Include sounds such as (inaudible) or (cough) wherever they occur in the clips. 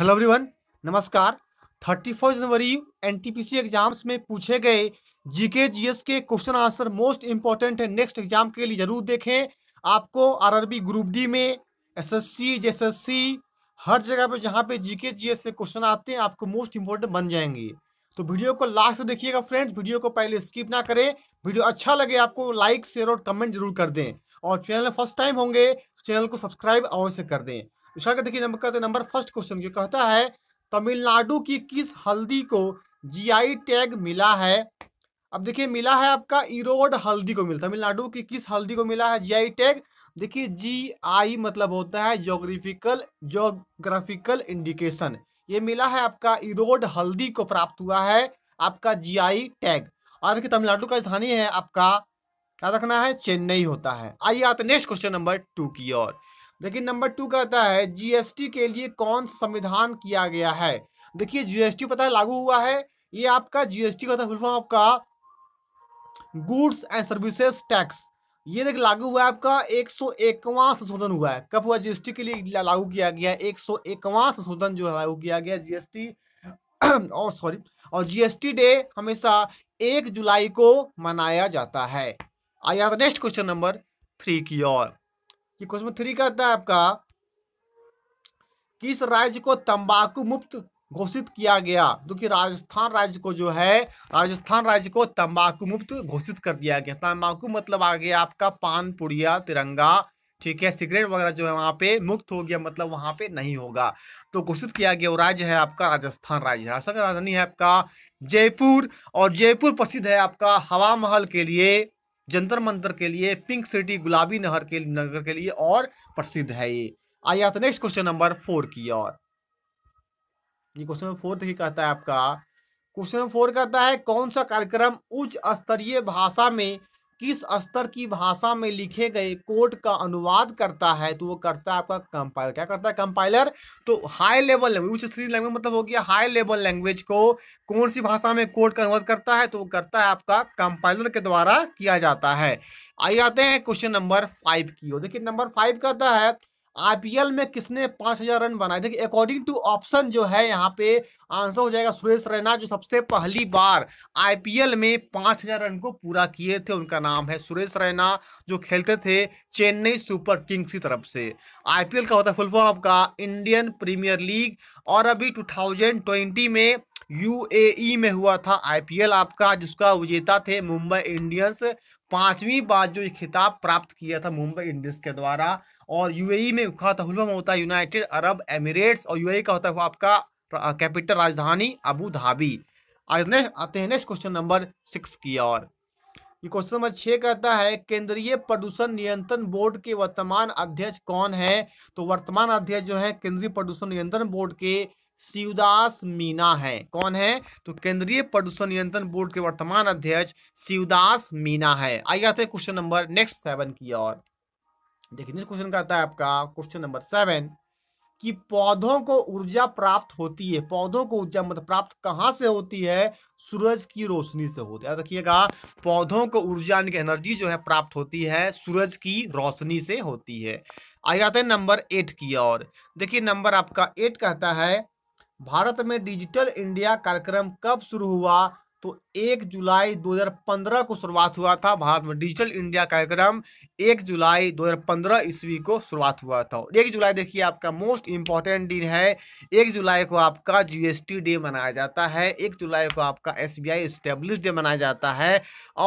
hello everyone नमस्कार 31 जनवरी NTPC exams में पूछे गए जीके जीएस के क्वेश्चन आंसर मोस्ट इंपॉर्टेंट है नेक्स्ट एग्जाम के लिए जरूर देखें आपको आरआरबी ग्रुप डी में एसएससी जेएसएससी हर जगह पे जहाँ पे जीके जीएस से क्वेश्चन आते हैं आपको मोस्ट इंपॉर्टेंट बन जाएंगे तो वीडियो को लास्ट देखिएगा फ्रेंड्स वीडियो को पहले स्किप ना करें वीडियो अच्छा लगे आपको लाइक शेयर और कमेंट जरूर कर दें और चैनल फर्स्ट टाइम होंगे चैनल को सब्सक्राइब अवश्य कर दें विशाल देखिए नंबर तो नंबर फर्स्ट क्वेश्चन जो कहता है तमिलनाडु की किस हल्दी को जीआई टैग मिला है अब देखिए मिला है आपका इरोड हल्दी को मिला तमिलनाडु की किस हल्दी को मिला है जीआई टैग देखिए जी आई मतलब होता है जोग्राफिकल जोग्राफिकल इंडिकेशन ये मिला है आपका इरोड हल्दी को प्राप्त हुआ है आपका जीआई टैग और देखिए तमिलनाडु का स्थानीय है आपका क्या रखना है चेन्नई होता है आइए आते नेक्स्ट क्वेश्चन नंबर टू की ओर देखिए नंबर टू कहता है जीएसटी के लिए कौन संविधान किया गया है देखिए जीएसटी पता है लागू हुआ है ये आपका जीएसटी का फुल फॉर्म आपका गुड्स एंड सर्विसेज टैक्स ये देख लागू हुआ है आपका एक सौ एकवा संशोधन हुआ है कब हुआ जीएसटी के लिए लागू किया गया एक सौ एकवा संशोधन जो लागू किया गया जीएसटी (clears throat) और सॉरी और जीएसटी डे हमेशा एक जुलाई को मनाया जाता है आइए नेक्स्ट क्वेश्चन नंबर थ्री की ओर कि क्वेश्चन थ्री कहता है आपका किस राज्य को तंबाकू मुक्त घोषित किया गया जो कि राजस्थान राज्य को जो है राजस्थान राज्य को तंबाकू मुक्त घोषित कर दिया गया तंबाकू मतलब आ गया आपका पान पुड़िया तिरंगा ठीक है सिगरेट वगैरह जो है वहां पे मुक्त हो गया मतलब वहां पे नहीं होगा तो घोषित किया गया राज्य है आपका राजस्थान राज्य राजस्थान राजधानी है आपका जयपुर और जयपुर प्रसिद्ध है आपका हवा महल के लिए जंतर मंतर के लिए पिंक सिटी गुलाबी नहर के नगर के लिए और प्रसिद्ध है ये आइए आते नेक्स्ट क्वेश्चन नंबर फोर की और ये क्वेश्चन नंबर फोर देखिए कहता है आपका क्वेश्चन नंबर फोर कहता है कौन सा कार्यक्रम उच्च स्तरीय भाषा में किस स्तर की भाषा में लिखे गए कोड का अनुवाद करता है तो वो करता है आपका कंपाइलर क्या करता है कंपाइलर तो हाई लेवल उच्च स्तरीय लैंग्वेज मतलब हो गया हाई लेवल लैंग्वेज को कौन सी भाषा में कोड का अनुवाद करता है तो वो करता है आपका कंपाइलर के द्वारा किया जाता है आइए आते हैं क्वेश्चन नंबर फाइव की ओर देखिए नंबर फाइव कहता है आईपीएल में किसने पांच हजार रन बनाए देखिए अकॉर्डिंग टू ऑप्शन जो है यहाँ पे आंसर हो जाएगा सुरेश रैना जो सबसे पहली बार आईपीएल में पांच हजार रन को पूरा किए थे उनका नाम है सुरेश रैना जो खेलते थे चेन्नई सुपर किंग्स की तरफ से आईपीएल का होता है फुलफॉर्म आपका इंडियन प्रीमियर लीग और अभी ट्वेंटी में ए e में हुआ था आई आपका जिसका विजेता थे मुंबई इंडियंस पांचवी बार जो खिताब प्राप्त किया था मुंबई इंडियंस के द्वारा और यूएई e में उसका हुआ होता है यूनाइटेड अरब एमिरेट्स और यूएई e का होता है आपका कैपिटल राजधानी अबू धाबी आज ने आते हैं नेक्स्ट क्वेश्चन नंबर सिक्स की और ये क्वेश्चन नंबर छः कहता है केंद्रीय प्रदूषण नियंत्रण बोर्ड के वर्तमान अध्यक्ष कौन है तो वर्तमान अध्यक्ष जो है केंद्रीय प्रदूषण नियंत्रण बोर्ड के शिवदास मीना है कौन है तो केंद्रीय प्रदूषण नियंत्रण बोर्ड के वर्तमान अध्यक्ष शिवदास मीना है आइए आते हैं क्वेश्चन नंबर नेक्स्ट सेवन की ओर देखिए नेक्स्ट क्वेश्चन का आता है आपका क्वेश्चन नंबर सेवन कि पौधों को ऊर्जा प्राप्त होती है पौधों को ऊर्जा मतलब प्राप्त कहाँ से होती है सूरज की रोशनी से होती है रखिएगा पौधों को ऊर्जा यानी एनर्जी जो है प्राप्त होती है सूरज की रोशनी से होती है आगे जाते हैं नंबर एट की ओर देखिए नंबर आपका एट कहता है भारत में डिजिटल इंडिया कार्यक्रम कब शुरू हुआ तो एक जुलाई 2015 को शुरुआत हुआ था भारत में डिजिटल इंडिया कार्यक्रम एक जुलाई 2015 ईस्वी को शुरुआत हुआ था और एक जुलाई देखिए आपका मोस्ट इंपॉर्टेंट दिन है एक जुलाई को आपका जीएसटी डे मनाया जाता है एक जुलाई को आपका एसबीआई स्टेब्लिश डे मनाया जाता है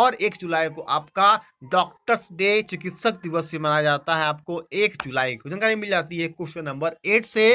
और एक जुलाई को आपका डॉक्टर्स डे चिकित्सक दिवस से मनाया जाता है आपको एक जुलाई को जानकारी मिल जाती है क्वेश्चन नंबर एट से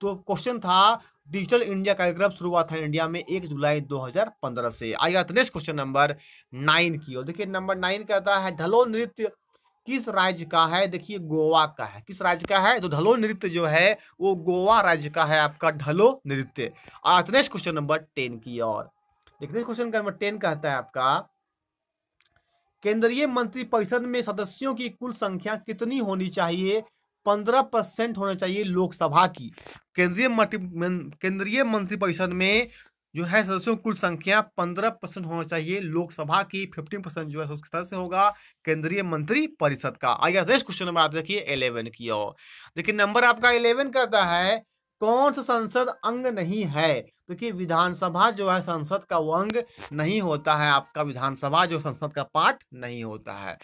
तो क्वेश्चन था डिजिटल इंडिया कार्यक्रम शुरू हुआ था इंडिया में एक जुलाई 2015 से आइए नेक्स्ट क्वेश्चन नंबर नाइन की और देखिए नंबर नाइन कहता है ढलो नृत्य किस राज्य का है देखिए गोवा का है किस राज्य का है तो ढलो नृत्य जो है वो गोवा राज्य का है आपका ढलो नृत्य आज नेक्स्ट क्वेश्चन नंबर टेन की और देखिए क्वेश्चन नंबर टेन कहता है आपका केंद्रीय मंत्रिपरिषद में सदस्यों की कुल संख्या कितनी होनी चाहिए पंद्रह परसेंट होना चाहिए लोकसभा की केंद्रीय केंद्रीय मंत्रिपरिषद में जो है सदस्यों की कुल संख्या पंद्रह परसेंट होना चाहिए लोकसभा की फिफ्टीन परसेंट जो है उसके सदस्य होगा केंद्रीय मंत्री परिषद का आइए नेक्स्ट क्वेश्चन नंबर आप देखिए इलेवन की ओर देखिए नंबर आपका इलेवन कहता है कौन सा संसद अंग नहीं है देखिए तो विधानसभा जो है संसद का वो अंग नहीं होता है आपका विधानसभा जो संसद का पार्ट नहीं होता है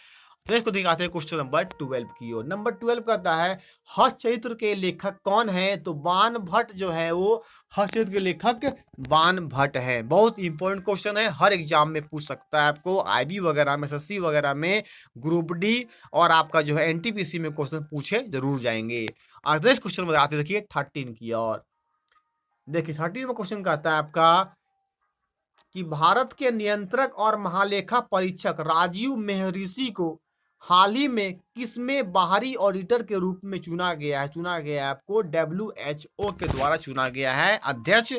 तो इसको दिखाते हैं क्वेश्चन नंबर ट्वेल्व की ओर नंबर ट्वेल्व कहता है हस्तचरित्र के लेखक कौन है तो बान भट्ट जो है वो हस्तचरित्र के लेखक बान भट्ट है बहुत इंपॉर्टेंट क्वेश्चन है हर एग्जाम में पूछ सकता है आपको आईबी वगैरह में एस वगैरह में ग्रुप डी और आपका जो है एन में क्वेश्चन पूछे जरूर जाएंगे नेक्स्ट क्वेश्चन नंबर आते देखिए थर्टीन की और देखिए थर्टीन में क्वेश्चन कहता है आपका कि भारत के नियंत्रक और महालेखा परीक्षक राजीव मेहरिषि को हाल ही में किसमें बाहरी ऑडिटर के रूप में चुना गया है चुना गया है आपको डब्ल्यू एच ओ के द्वारा चुना गया है अध्यक्ष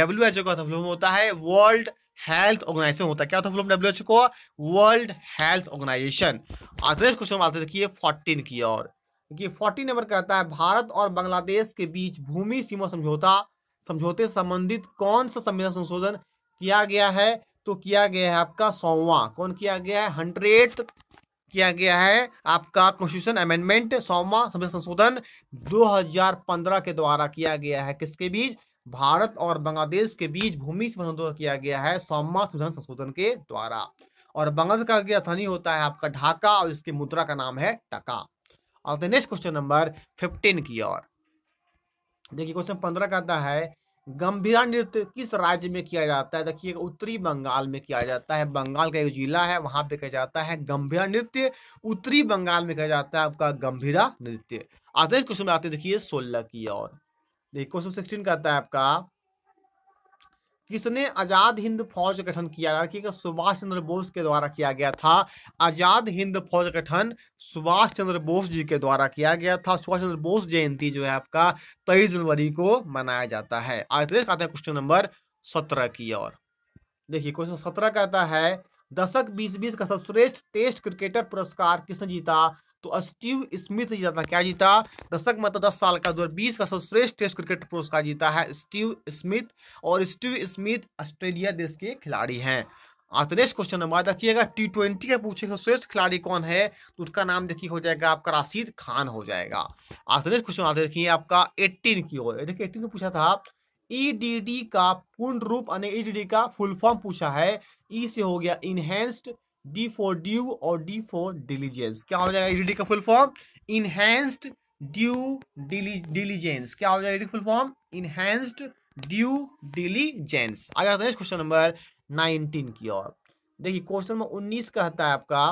डब्ल्यू एच ओ का फुलफॉर्म होता है वर्ल्ड हेल्थ ऑर्गेनाइजेशन होता है क्या होता डब्ल्यू एच को वर्ल्ड हेल्थ ऑर्गेनाइजेशन अध्यक्ष क्वेश्चन आते देखिए फोर्टीन की और देखिए फोर्टीन नंबर कहता है भारत और बांग्लादेश के बीच भूमि सीमा समझौता समझौते संबंधित कौन सा संविधान संशोधन किया गया है तो किया गया है आपका सौवा कौन किया गया है हंड्रेड किया गया है आपका कॉन्स्टिट्यूशन अमेंडमेंट सौमा संविधान संशोधन 2015 के द्वारा किया गया है किसके बीच भारत और बांग्लादेश के बीच भूमि संशोधन किया गया है सौमा संविधान संशोधन के द्वारा और बांग्लादेश का राजधानी होता है आपका ढाका और इसकी मुद्रा का नाम है टका और नेक्स्ट क्वेश्चन नंबर फिफ्टीन की ओर देखिए क्वेश्चन पंद्रह कहता है गंभीरा नृत्य किस राज्य में किया जाता है देखिए उत्तरी बंगाल में किया जाता है बंगाल का एक जिला है वहां पे कहा जाता है गंभीरा नृत्य उत्तरी बंगाल में कहा जाता है आपका गंभीरा नृत्य आते क्वेश्चन में आते देखिए सोलह की और देखिए क्वेश्चन सिक्सटीन कहता है आपका किसने आजाद हिंद फौज गठन किया कि सुभाष चंद्र बोस के द्वारा किया गया था आजाद हिंद फौज गठन सुभाष चंद्र बोस जी के द्वारा किया गया था सुभाष चंद्र बोस जयंती जो है आपका तेईस जनवरी को मनाया जाता है आज तेज आते हैं क्वेश्चन नंबर सत्रह की ओर देखिए क्वेश्चन सत्रह कहता है दशक बीस बीस का सर्वश्रेष्ठ टेस्ट क्रिकेटर पुरस्कार किसने जीता तो स्टीव स्मिथ ने जीता क्या जीता दशक में तो दस साल का दो का सर्वश्रेष्ठ टेस्ट क्रिकेट पुरस्कार जीता है स्टीव स्मिथ और स्टीव स्मिथ ऑस्ट्रेलिया देश के खिलाड़ी हैं आतनेश क्वेश्चन नंबर रखिएगा टी ट्वेंटी का पूछेगा श्रेष्ठ खिलाड़ी कौन है तो उसका नाम देखिए हो जाएगा आपका राशिद खान हो जाएगा आतनेश तो क्वेश्चन आते देखिए आपका एट्टीन की ओर देखिए एट्टीन से पूछा था ईडीडी e का पूर्ण रूप यानी ईडीडी e का फुल फॉर्म पूछा है ई e से हो गया इनहेंस्ड डी फॉर ड्यू और डी फॉर डिलीजेंस क्या हो जाएगा ईडी e का full form enhanced due diligence क्या हो जाएगा full form enhanced due diligence आ जाता है क्वेश्चन नंबर नाइनटीन की ओर देखिए क्वेश्चन नंबर उन्नीस कहता है आपका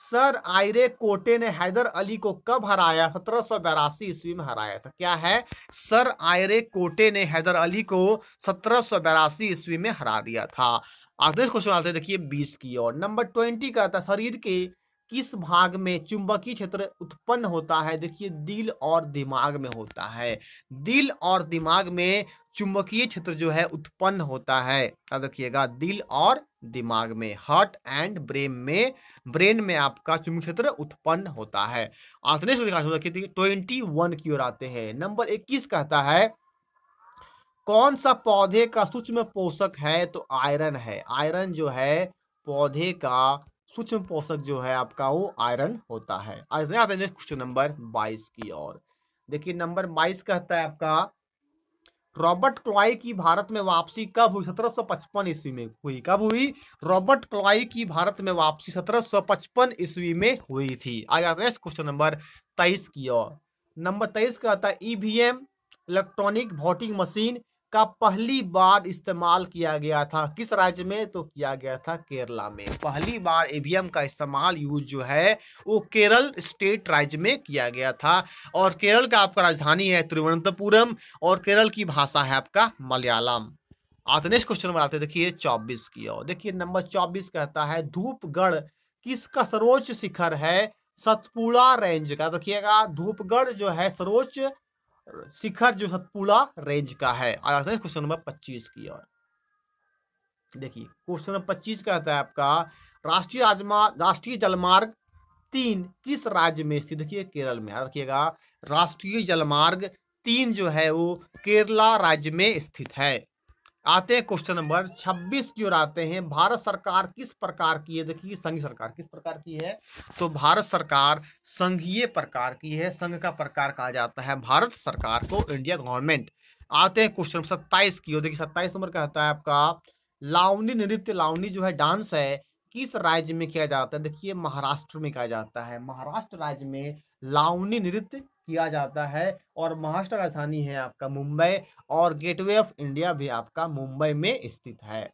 सर आयरे कोटे ने हैदर अली को कब हराया सत्रह सौ बयासी ईस्वी में हराया था क्या है सर आयरे कोटे ने हैदर अली को सत्रह सौ बयासी ईस्वी में हरा दिया था नेक्स्ट क्वेश्चन आते देखिए बीस की और नंबर ट्वेंटी का था शरीर के किस भाग में चुंबकीय क्षेत्र उत्पन्न होता है देखिए दिल और दिमाग में होता है दिल और दिमाग में चुंबकीय क्षेत्र जो है उत्पन्न होता है याद दिल और दिमाग में हार्ट एंड ब्रेन में ब्रेन में आपका चुंबकीय क्षेत्र उत्पन्न होता है आतने ट्वेंटी वन की ओर आते हैं नंबर इक्कीस कहता है कौन सा पौधे का सूक्ष्म पोषक है तो आयरन है आयरन जो है पौधे का सूक्ष्म पोषक जो है आपका वो आयरन होता है आज नया क्वेश्चन नंबर बाईस की ओर देखिए नंबर बाईस कहता है आपका रॉबर्ट क्लाई की भारत में वापसी कब हुई 1755 ईस्वी में हुई कब हुई रॉबर्ट क्लाई की भारत में वापसी 1755 ईस्वी में हुई थी आगे आते हैं क्वेश्चन नंबर 23 की ओर नंबर 23 का आता है ईवीएम इलेक्ट्रॉनिक वोटिंग मशीन का पहली बार इस्तेमाल किया गया था किस राज्य में तो किया गया था केरला में पहली बार ईवीएम का इस्तेमाल यूज जो है वो केरल स्टेट राज्य में किया गया था और केरल का आपका राजधानी है तिरुवनंतपुरम और केरल की भाषा है आपका मलयालम आते नेक्स्ट क्वेश्चन में आते देखिए चौबीस की और देखिए नंबर चौबीस कहता है धूपगढ़ किसका सर्वोच्च शिखर है सतपुड़ा रेंज का देखिएगा धूपगढ़ जो है सर्वोच्च शिखर जो सतपुड़ा रेंज का है आ क्वेश्चन नंबर पच्चीस की ओर देखिए क्वेश्चन नंबर पच्चीस का है आपका राष्ट्रीय राजमार्ग राष्ट्रीय जलमार्ग तीन किस राज्य में स्थित देखिए केरल में याद रखिएगा राष्ट्रीय जलमार्ग तीन जो है वो केरला राज्य में स्थित है आते हैं क्वेश्चन नंबर 26 की ओर आते हैं भारत सरकार किस प्रकार की है देखिए संघ सरकार किस प्रकार की है तो भारत सरकार संघीय प्रकार की है संघ का प्रकार कहा जाता है भारत सरकार को इंडिया गवर्नमेंट आते हैं क्वेश्चन नंबर सत्ताईस की ओर देखिए सत्ताईस नंबर कहता है आपका लावनी नृत्य लावनी जो है डांस है किस राज्य में किया जाता है देखिए महाराष्ट्र में किया जाता है महाराष्ट्र राज्य में लावनी नृत्य किया जाता है और महाराष्ट्र राजधानी है आपका मुंबई और गेटवे ऑफ इंडिया भी आपका मुंबई में स्थित है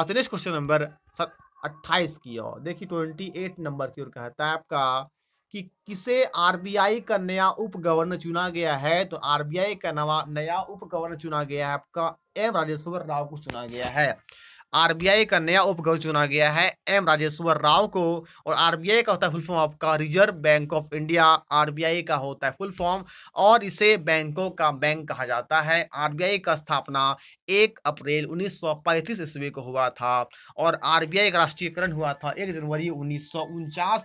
आतनेश क्वेश्चन नंबर अट्ठाईस की ओर देखिए ट्वेंटी एट नंबर की ओर कहता है आपका कि किसे आरबीआई का नया उप गवर्नर चुना गया है तो आरबीआई का नवा नया उप गवर्नर चुना गया है आपका एम राजेश्वर राव को चुना गया है आरबीआई का नया उपगव चुना गया है एम राजेश्वर राव को और आरबीआई का होता है फुल फॉर्म आपका Reserve Bank of India RBI का होता है फुल फॉर्म और इसे बैंकों का बैंक कहा जाता है आरबीआई का स्थापना एक अप्रैल 1935 ईस्वी को हुआ था और आरबीआई का राष्ट्रीयकरण हुआ था एक जनवरी उन्नीस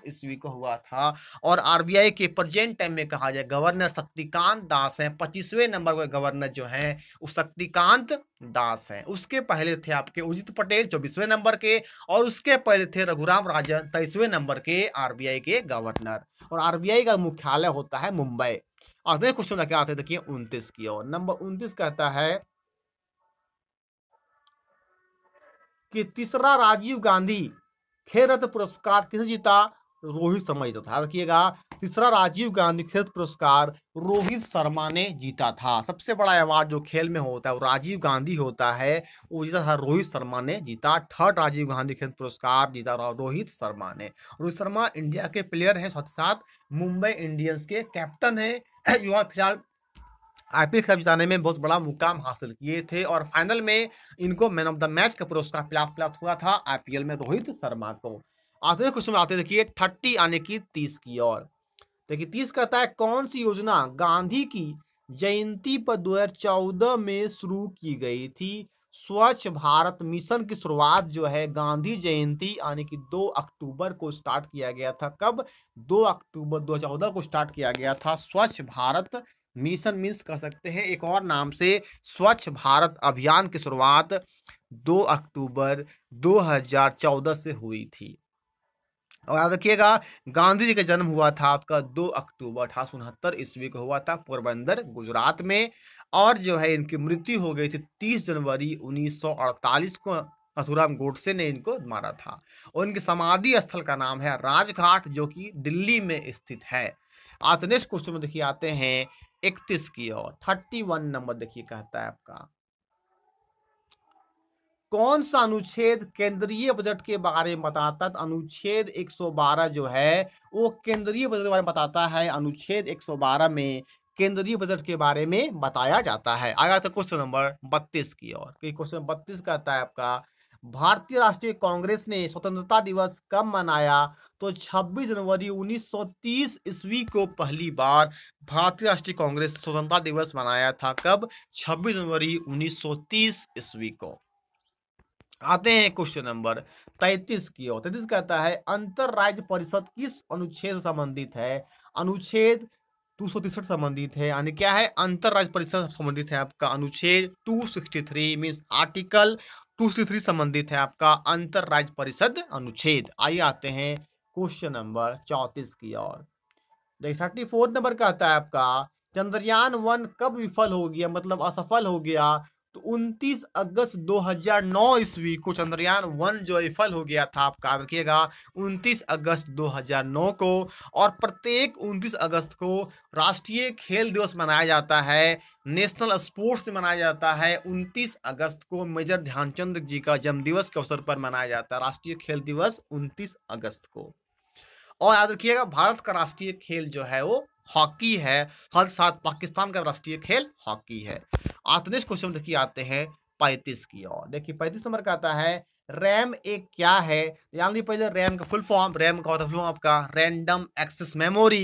ईस्वी को हुआ था और आर के प्रजेंट टाइम में कहा जाए गवर्नर शक्तिकांत दास हैं पच्चीसवें नंबर के गवर्नर जो हैं वो शक्तिकांत दास हैं उसके पहले थे आपके उजित पटेल चौबीसवें नंबर के और उसके पहले थे रघुराम राजन तेईसवें नंबर के आरबीआई के गवर्नर और आरबीआई का मुख्यालय होता है मुंबई अगले क्वेश्चन क्या आते देखिए उन्तीस की ओर नंबर उन्तीस कहता है कि तीसरा राजीव गांधी खेरत पुरस्कार किसे जीता रोहित शर्मा जीता था रखिएगा तीसरा राजीव गांधी खेल पुरस्कार रोहित शर्मा ने जीता था सबसे बड़ा अवार्ड जो खेल में होता है वो राजीव गांधी होता है वो जीता था रोहित शर्मा ने जीता थर्ड राजीव गांधी खेल पुरस्कार जीता रोहित शर्मा ने रोहित शर्मा इंडिया के प्लेयर हैं साथ साथ मुंबई इंडियंस के कैप्टन हैं (clears throat) युवा फिलहाल आईपीएल खिलाफ जिताने में बहुत बड़ा मुकाम हासिल किए थे और फाइनल में इनको मैन ऑफ द मैच का पुरस्कार प्राप्त हुआ था आईपीएल में रोहित शर्मा को आते क्वेश्चन में आते देखिए थर्टी यानी कि तीस की ओर देखिए तीस कहता है कौन सी योजना गांधी की जयंती पर 2014 में शुरू की गई थी स्वच्छ भारत मिशन की शुरुआत जो है गांधी जयंती यानी कि 2 अक्टूबर को स्टार्ट किया गया था कब 2 अक्टूबर 2014 को स्टार्ट किया गया था स्वच्छ भारत मिशन मीन्स कह सकते हैं एक और नाम से स्वच्छ भारत अभियान की शुरुआत 2 अक्टूबर 2014 से हुई थी और याद रखिएगा गांधी जी का जन्म हुआ था आपका 2 अक्टूबर अठारह उनहत्तर ईस्वी को हुआ था पोरबंदर गुजरात में और जो है इनकी मृत्यु हो गई थी 30 जनवरी 1948 को अथुराम गोडसे ने इनको मारा था और इनके समाधि स्थल का नाम है राजघाट जो कि दिल्ली में स्थित है आतनेश क्वेश्चन में देखिए आते हैं इकतीस की और थर्टी वन नंबर देखिए कहता है आपका कौन सा अनुच्छेद केंद्रीय बजट के बारे में बताता है तो अनुच्छेद 112 जो है वो केंद्रीय बजट के बारे में बताता है अनुच्छेद 112 में केंद्रीय बजट के बारे में बताया जाता है आया था क्वेश्चन नंबर 32 की ओर तो क्वेश्चन बत्तीस कहता है आपका भारतीय राष्ट्रीय कांग्रेस ने स्वतंत्रता दिवस कब मनाया तो 26 जनवरी 1930 ईस्वी को पहली बार भारतीय राष्ट्रीय कांग्रेस स्वतंत्रता दिवस मनाया था कब 26 जनवरी 1930 ईस्वी को आते हैं क्वेश्चन नंबर तैतीस की ओर तैतीस कहता है अंतर राज्य परिषद किस अनुच्छेद से संबंधित है अनुच्छेद टू सौ तिरसठ संबंधित है यानी क्या है अंतर राज्य परिषद संबंधित है आपका अनुच्छेद two sixty three mean article two sixty three संबंधित है आपका अंतर राज्य परिषद अनुच्छेद आइए आते हैं क्वेश्चन नंबर चौतीस की ओर देखिए थर्टी फोर नंबर कहता है आपका चंद्रयान वन कब विफल हो गया मतलब असफल हो गया तो 29 अगस्त 2009 ईस्वी को चंद्रयान वन जो विफल हो गया था आप याद रखिएगा 29 अगस्त 2009 को और प्रत्येक 29 अगस्त को राष्ट्रीय खेल दिवस मनाया जाता है नेशनल स्पोर्ट्स डे मनाया जाता है 29 अगस्त को मेजर ध्यानचंद जी का जन्मदिवस के अवसर पर मनाया जाता है राष्ट्रीय खेल दिवस 29 अगस्त को और याद रखिएगा भारत का राष्ट्रीय खेल जो है वो हॉकी है हर साथ पाकिस्तान का राष्ट्रीय खेल हॉकी है आतनेस क्वेश्चन देखिए आते हैं पैंतीस की ओर देखिए पैंतीस नंबर का आता है रैम एक क्या है जान ली पहले रैम का फुल फॉर्म रैम का होता मतलब है आपका रैंडम एक्सेस मेमोरी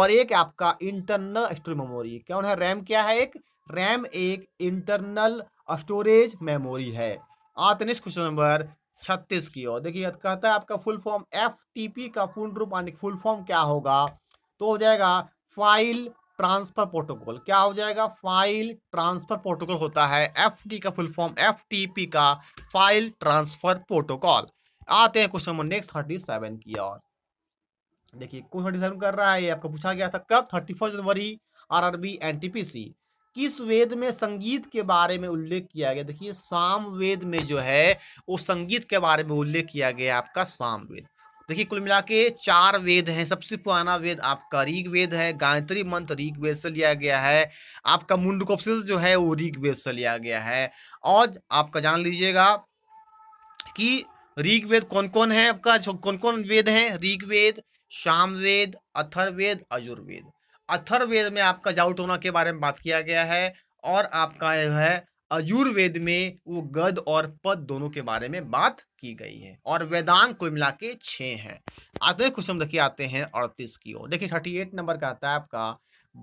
और एक आपका इंटरनल स्टोरेज मेमोरी क्या है रैम क्या है एक रैम एक इंटरनल स्टोरेज मेमोरी है आते क्वेश्चन नंबर छत्तीस की ओर देखिए कहता है आपका full form F T P का पूर्ण रूप आने फुल फॉर्म क्या होगा तो हो जाएगा फाइल ट्रांसफर प्रोटोकॉल क्या हो जाएगा फाइल ट्रांसफर प्रोटोकॉल होता है एफ का फुल फॉर्म एफ का फाइल ट्रांसफर प्रोटोकॉल आते हैं question number next thirty seven की और देखिए क्वेश्चन थर्टी सेवन कर रहा है ये आपको पूछा गया था कब थर्टी फर्स्ट जनवरी R R B N T P C किस वेद में संगीत के बारे में उल्लेख किया गया देखिए साम वेद में जो है वो संगीत के बारे में उल्लेख किया गया आपका साम वेद देखिए कुल मिला के चार वेद हैं सबसे पुराना वेद आपका ऋग वेद है गायत्री मंत्र ऋग वेद से लिया गया है आपका मुंडकोपसिस जो है वो ऋग वेद से लिया गया है और आपका जान लीजिएगा कि ऋग वेद कौन कौन है आपका कौन कौन वेद है ऋग वेद सामवेद अथर्वेद अजुर्वेद अथर्वेद में आपका जाउट होना के बारे में बात किया गया है और आपका है अजुर्वेद में वो गद और पद दोनों के बारे में बात की गई है और वेदांग कुल मिला के छः हैं आते कुछ देखिए आते हैं अड़तीस की ओर देखिए थर्टी एट नंबर का आता है आपका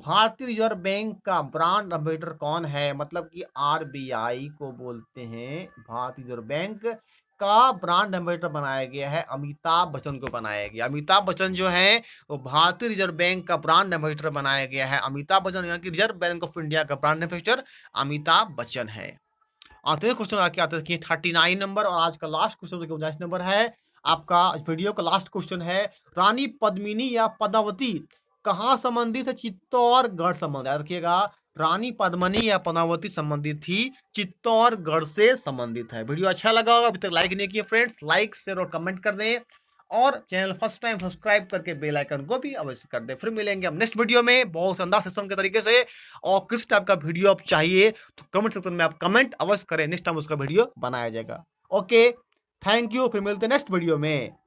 भारतीय रिजर्व बैंक का ब्रांड एम्बेसडर कौन है मतलब कि आरबीआई को बोलते हैं भारतीय रिजर्व बैंक का ब्रांड एम्बेसडर बनाया गया है अमिताभ बच्चन को बनाया गया अमिताभ बच्चन जो है वो भारतीय रिजर्व बैंक का ब्रांड एम्बेसडर बनाया गया है अमिताभ बच्चन यानी कि रिजर्व बैंक ऑफ इंडिया का ब्रांड एम्बेसडर अमिताभ बच्चन है आते हैं क्वेश्चन आके आते देखिए थर्टी नाइन नंबर और आज का लास्ट क्वेश्चन देखिए उन्नीस नंबर है आपका वीडियो का लास्ट क्वेश्चन है रानी पद्मिनी या पद्मावती कहाँ संबंधित है चित्तौड़गढ़ संबंध याद रखिएगा रानी पद्मनी या पनावती संबंधित थी चित्तौड़गढ़ से संबंधित है वीडियो अच्छा लगा होगा अभी तक लाइक नहीं किया फ्रेंड्स लाइक शेयर और कमेंट कर दें और चैनल फर्स्ट टाइम सब्सक्राइब करके बेल आइकन को भी अवश्य कर दें फिर मिलेंगे हम नेक्स्ट वीडियो में बहुत शानदार सेशन के तरीके से और किस टाइप का वीडियो आप चाहिए तो कमेंट सेक्शन में आप कमेंट अवश्य करें नेक्स्ट टाइम उसका वीडियो बनाया जाएगा ओके थैंक यू फिर मिलते हैं नेक्स्ट वीडियो में